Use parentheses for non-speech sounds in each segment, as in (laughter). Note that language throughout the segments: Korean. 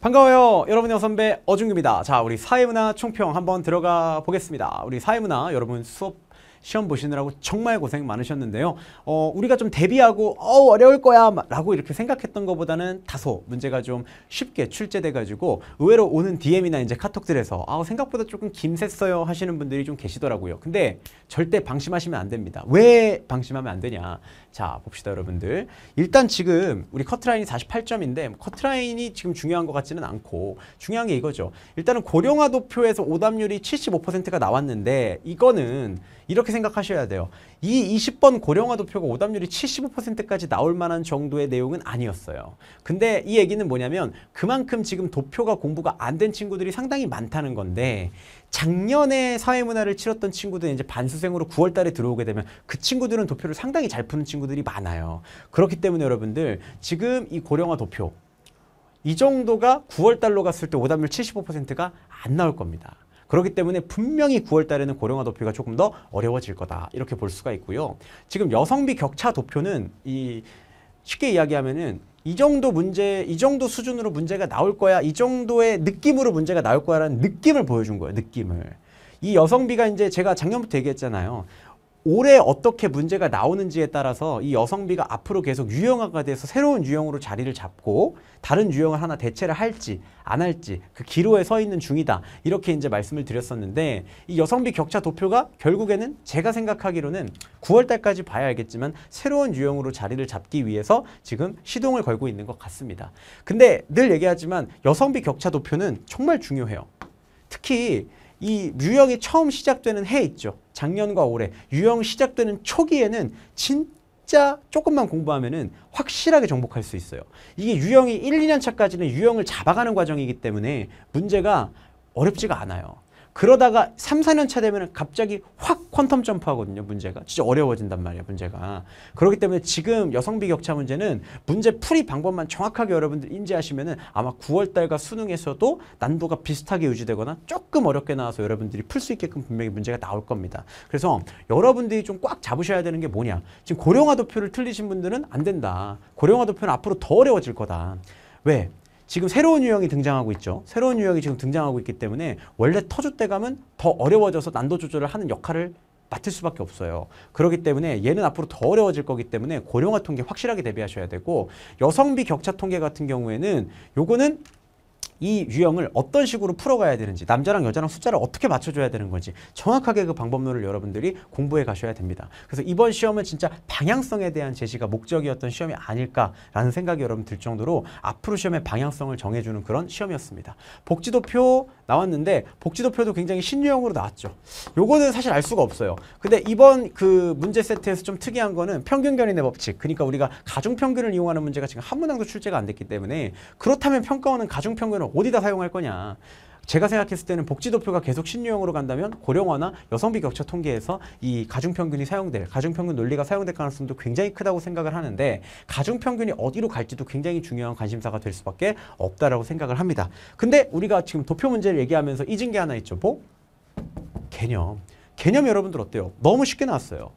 반가워요 여러분의 선배 어준규입니다 자 우리 사회문화 총평 한번 들어가 보겠습니다 우리 사회문화 여러분 수업 시험 보시느라고 정말 고생 많으셨는데요. 어, 우리가 좀 대비하고 어, 어려울 거야 라고 이렇게 생각했던 것보다는 다소 문제가 좀 쉽게 출제돼가지고 의외로 오는 DM이나 이제 카톡들에서 아, 생각보다 조금 김샜어요 하시는 분들이 좀 계시더라고요. 근데 절대 방심하시면 안 됩니다. 왜 방심하면 안 되냐. 자, 봅시다 여러분들. 일단 지금 우리 커트라인이 48점인데 커트라인이 지금 중요한 것 같지는 않고 중요한 게 이거죠. 일단은 고령화 도표에서 오답률이 75%가 나왔는데 이거는 이렇게 이렇게 생각하셔야 돼요. 이 20번 고령화 도표가 오답률이 75%까지 나올 만한 정도의 내용은 아니었어요. 근데 이 얘기는 뭐냐면 그만큼 지금 도표가 공부가 안 된 친구들이 상당히 많다는 건데 작년에 사회문화를 치렀던 친구들은 이제 반수생으로 9월 달에 들어오게 되면 그 친구들은 도표를 상당히 잘 푸는 친구들이 많아요. 그렇기 때문에 여러분들 지금 이 고령화 도표 이 정도가 9월 달로 갔을 때 오답률 75%가 안 나올 겁니다. 그렇기 때문에 분명히 9월 달에는 고령화 도표가 조금 더 어려워질 거다. 이렇게 볼 수가 있고요. 지금 여성비 격차 도표는 이 쉽게 이야기하면은 이 정도 문제, 이 정도 수준으로 문제가 나올 거야. 이 정도의 느낌으로 문제가 나올 거야라는 느낌을 보여준 거예요. 느낌을. 이 여성비가 이제 제가 작년부터 얘기했잖아요. 올해 어떻게 문제가 나오는지에 따라서 이 여성비가 앞으로 계속 유형화가 돼서 새로운 유형으로 자리를 잡고 다른 유형을 하나 대체를 할지 안 할지 그 기로에 서 있는 중이다 이렇게 이제 말씀을 드렸었는데 이 여성비 격차 도표가 결국에는 제가 생각하기로는 9월 달까지 봐야 알겠지만 새로운 유형으로 자리를 잡기 위해서 지금 시동을 걸고 있는 것 같습니다 근데 늘 얘기하지만 여성비 격차 도표는 정말 중요해요 특히 이 유형이 처음 시작되는 해 있죠. 작년과 올해. 유형 시작되는 초기에는 진짜 조금만 공부하면은 확실하게 정복할 수 있어요. 이게 유형이 1, 2년 차까지는 유형을 잡아가는 과정이기 때문에 문제가 어렵지가 않아요. 그러다가 3, 4년 차 되면 갑자기 확 퀀텀 점프하거든요. 문제가. 진짜 어려워진단 말이에요 문제가. 그렇기 때문에 지금 여성비 격차 문제는 문제 풀이 방법만 정확하게 여러분들 인지하시면 은 아마 9월달과 수능에서도 난도가 비슷하게 유지되거나 조금 어렵게 나와서 여러분들이 풀 수 있게끔 분명히 문제가 나올 겁니다. 그래서 여러분들이 좀 꽉 잡으셔야 되는 게 뭐냐. 지금 고령화 도표를 틀리신 분들은 안 된다. 고령화 도표는 앞으로 더 어려워질 거다. 왜? 지금 새로운 유형이 등장하고 있죠. 새로운 유형이 지금 등장하고 있기 때문에 원래 터줏대감은 더 어려워져서 난도 조절을 하는 역할을 맡을 수밖에 없어요. 그렇기 때문에 얘는 앞으로 더 어려워질 거기 때문에 고령화 통계 확실하게 대비하셔야 되고 여성비 격차 통계 같은 경우에는 요거는 이 유형을 어떤 식으로 풀어가야 되는지 남자랑 여자랑 숫자를 어떻게 맞춰줘야 되는 건지 정확하게 그 방법론을 여러분들이 공부해 가셔야 됩니다. 그래서 이번 시험은 진짜 방향성에 대한 제시가 목적이었던 시험이 아닐까라는 생각이 여러분 들 정도로 앞으로 시험의 방향성을 정해주는 그런 시험이었습니다. 복지도표 나왔는데 복지도표도 굉장히 신유형으로 나왔죠. 요거는 사실 알 수가 없어요. 근데 이번 그 문제 세트에서 좀 특이한 거는 평균 견인의 법칙 그러니까 우리가 가중평균을 이용하는 문제가 지금 한 문항도 출제가 안 됐기 때문에 그렇다면 평가원은 가중평균을 어디다 사용할 거냐. 제가 생각했을 때는 복지도표가 계속 신유형으로 간다면 고령화나 여성비 격차 통계에서 이 가중평균이 사용될, 가중평균 논리가 사용될 가능성도 굉장히 크다고 생각을 하는데 가중평균이 어디로 갈지도 굉장히 중요한 관심사가 될 수밖에 없다라고 생각을 합니다. 근데 우리가 지금 도표 문제를 얘기하면서 잊은 게 하나 있죠. 뭐? 개념. 개념 여러분들 어때요? 너무 쉽게 나왔어요.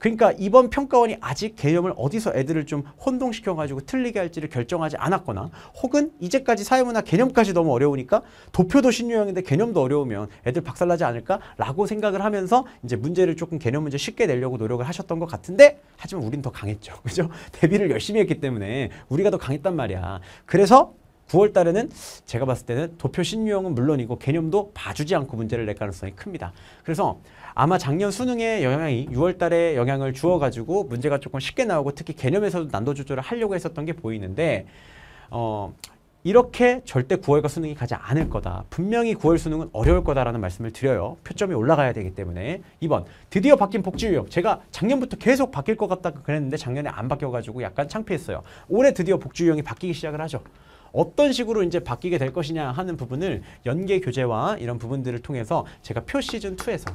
그러니까 이번 평가원이 아직 개념을 어디서 애들을 좀 혼동시켜가지고 틀리게 할지를 결정하지 않았거나 혹은 이제까지 사회문화 개념까지 너무 어려우니까 도표도 신유형인데 개념도 어려우면 애들 박살나지 않을까라고 생각을 하면서 이제 문제를 조금 개념 문제 쉽게 내려고 노력을 하셨던 것 같은데 하지만 우린 더 강했죠. (laughs) 그죠? 대비를 열심히 했기 때문에 우리가 더 강했단 말이야. 그래서 9월 달에는 제가 봤을 때는 도표 신유형은 물론이고 개념도 봐주지 않고 문제를 낼 가능성이 큽니다. 그래서 아마 작년 수능의 영향이 6월 달에 영향을 주어가지고 문제가 조금 쉽게 나오고 특히 개념에서도 난도 조절을 하려고 했었던 게 보이는데 어, 이렇게 절대 9월과 수능이 가지 않을 거다. 분명히 9월 수능은 어려울 거다라는 말씀을 드려요. 표점이 올라가야 되기 때문에. 2번, 드디어 바뀐 복지유형. 제가 작년부터 계속 바뀔 것 같다 그랬는데 작년에 안 바뀌어가지고 약간 창피했어요. 올해 드디어 복지유형이 바뀌기 시작을 하죠. 어떤 식으로 이제 바뀌게 될 것이냐 하는 부분을 연계 교재와 이런 부분들을 통해서 제가 표 시즌 2에서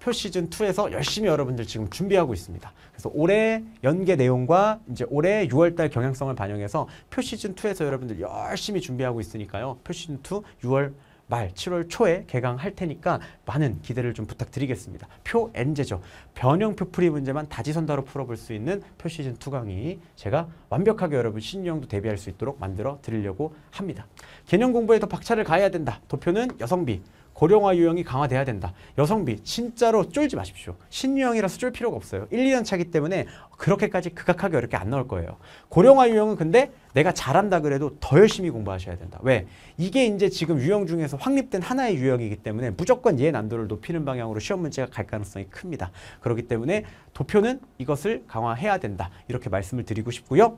표 시즌 2에서 열심히 여러분들 지금 준비하고 있습니다. 그래서 올해 연계 내용과 이제 올해 6월달 경향성을 반영해서 표 시즌 2에서 여러분들 열심히 준비하고 있으니까요. 표 시즌 2 6월 말 7월 초에 개강할 테니까 많은 기대를 좀 부탁드리겠습니다. 표 N제죠. 변형표 풀이 문제만 다지선다로 풀어볼 수 있는 표 시즌 2 강의 제가 완벽하게 여러분 신용도 대비할 수 있도록 만들어 드리려고 합니다. 개념 공부에 더 박차를 가해야 된다. 도표는 여성비, 고령화 유형이 강화돼야 된다. 여성비 진짜로 쫄지 마십시오. 신유형이라서 쫄 필요가 없어요. 1, 2년 차기 때문에 그렇게까지 극악하게 어렵게 안 나올 거예요. 고령화 유형은 근데 내가 잘한다 그래도 더 열심히 공부하셔야 된다. 왜? 이게 이제 지금 유형 중에서 확립된 하나의 유형이기 때문에 무조건 예 난도를 높이는 방향으로 시험 문제가 갈 가능성이 큽니다. 그렇기 때문에 도표는 이것을 강화해야 된다. 이렇게 말씀을 드리고 싶고요.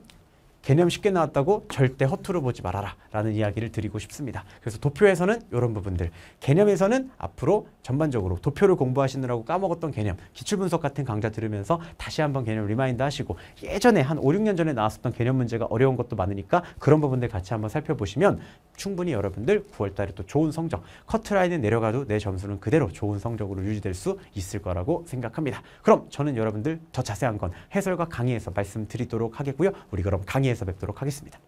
개념 쉽게 나왔다고 절대 허투루 보지 말아라 라는 이야기를 드리고 싶습니다. 그래서 도표에서는 이런 부분들 개념에서는 앞으로 전반적으로 도표를 공부하시느라고 까먹었던 개념 기출분석 같은 강좌 들으면서 다시 한번 개념 리마인드 하시고 예전에 한 5, 6년 전에 나왔었던 개념 문제가 어려운 것도 많으니까 그런 부분들 같이 한번 살펴보시면 충분히 여러분들 9월달에 또 좋은 성적 커트라인에 내려가도 내 점수는 그대로 좋은 성적으로 유지될 수 있을 거라고 생각합니다. 그럼 저는 여러분들 더 자세한 건 해설과 강의에서 말씀드리도록 하겠고요. 우리 그럼 강의에서 회의에서 뵙도록 하겠습니다.